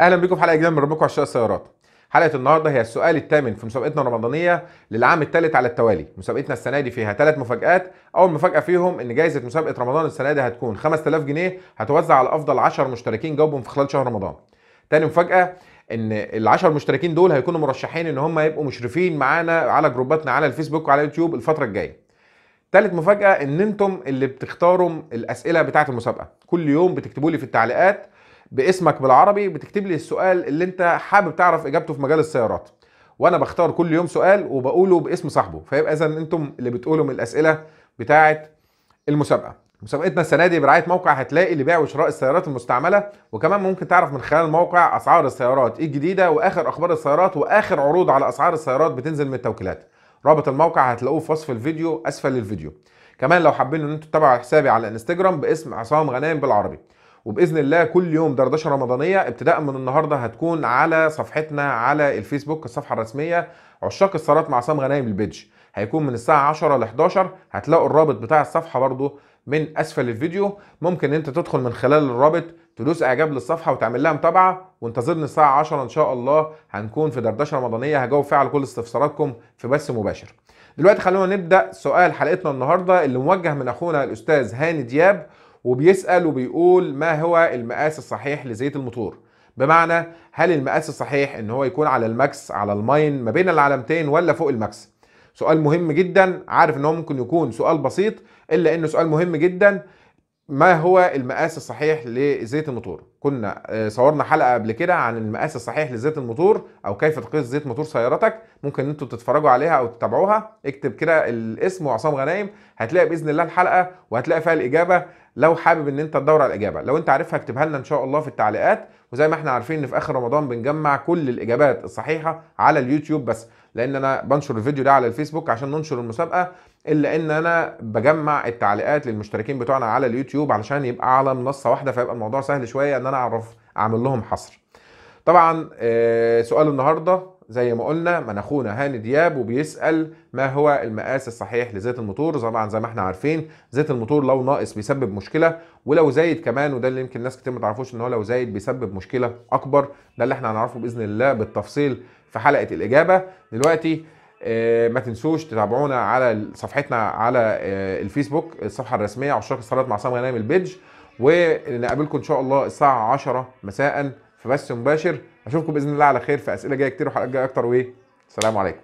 اهلا بيكم في حلقه جديده من ربكم عشاق السيارات حلقه النهارده هي السؤال الثامن في مسابقتنا الرمضانيه للعام الثالث على التوالي مسابقتنا السنه دي فيها ثلاث مفاجات اول مفاجاه فيهم ان جائزه مسابقه رمضان السنه دي هتكون 5000 جنيه هتوزع على افضل 10 مشتركين جاوبهم في خلال شهر رمضان تاني مفاجاه ان ال10 مشتركين دول هيكونوا مرشحين ان هم يبقوا مشرفين معانا على جروباتنا على الفيسبوك وعلى اليوتيوب الفتره الجايه تالت مفاجاه ان انتم اللي بتختاروا الاسئله بتاعه المسابقه كل يوم بتكتبوا لي في التعليقات باسمك بالعربي بتكتب لي السؤال اللي انت حابب تعرف اجابته في مجال السيارات وانا بختار كل يوم سؤال وبقوله باسم صاحبه فيبقى اذا انتم اللي بتقولوا من الاسئله بتاعه المسابقه مسابقتنا السنه دي برعايه موقع هتلاقي لبيع وشراء السيارات المستعمله وكمان ممكن تعرف من خلال الموقع اسعار السيارات ايه الجديده واخر اخبار السيارات واخر عروض على اسعار السيارات بتنزل من التوكيلات رابط الموقع هتلاقوه في وصف الفيديو اسفل الفيديو كمان لو حابين ان انتم تتابعوا حسابي على انستجرام باسم عصام غنام بالعربي وباذن الله كل يوم دردشه رمضانيه ابتداء من النهارده هتكون على صفحتنا على الفيسبوك الصفحه الرسميه عشاق الصلاه مع عصام غنايم البيدج هيكون من الساعه 10 ل 11 هتلاقوا الرابط بتاع الصفحه برده من اسفل الفيديو ممكن انت تدخل من خلال الرابط تدوس اعجاب للصفحه وتعمل لها متابعه وانتظرني الساعه 10 ان شاء الله هنكون في دردشه رمضانيه هجاوب فيها على كل استفساراتكم في بث مباشر دلوقتي خلونا نبدا سؤال حلقتنا النهارده اللي موجه من اخونا الاستاذ هاني دياب وبيسأل وبيقول ما هو المقاس الصحيح لزيت الموتور بمعنى هل المقاس الصحيح ان هو يكون على الماكس على الماين ما بين العلامتين ولا فوق الماكس سؤال مهم جدا عارف ان هو ممكن يكون سؤال بسيط الا انه سؤال مهم جدا ما هو المقاس الصحيح لزيت الموتور كنا آه، صورنا حلقه قبل كده عن المقاس الصحيح لزيت الموتور او كيف تقيس زيت موتور سيارتك ممكن انتوا تتفرجوا عليها او تتابعوها اكتب كده الاسم وعصام غنايم هتلاقي باذن الله الحلقه وهتلاقي فيها الاجابه لو حابب ان انت تدور على الاجابه لو انت عارفها اكتبها لنا ان شاء الله في التعليقات وزي ما احنا عارفين ان في اخر رمضان بنجمع كل الاجابات الصحيحه على اليوتيوب بس لان انا بنشر الفيديو ده على الفيسبوك عشان ننشر المسابقه الا ان انا بجمع التعليقات للمشتركين بتوعنا على اليوتيوب علشان يبقى على منصه واحده فيبقى الموضوع سهل شويه ان انا اعرف اعمل لهم حصر طبعا آه، سؤال النهارده زي ما قلنا من اخونا هاني دياب وبيسال ما هو المقاس الصحيح لزيت الموتور طبعا زي ما احنا عارفين زيت الموتور لو ناقص بيسبب مشكله ولو زايد كمان وده اللي يمكن ناس كتير ما تعرفوش ان هو لو زايد بيسبب مشكله اكبر ده اللي احنا هنعرفه باذن الله بالتفصيل في حلقه الاجابه دلوقتي آه، ما تنسوش تتابعونا على صفحتنا على آه، الفيسبوك الصفحه الرسميه عشاق الصلاه مع سام غنائم البيدج ونقابلكم ان شاء الله الساعه 10 مساء في بث مباشر اشوفكم باذن الله على خير في اسئله جايه كتير وحلقات جايه اكتر وايه السلام عليكم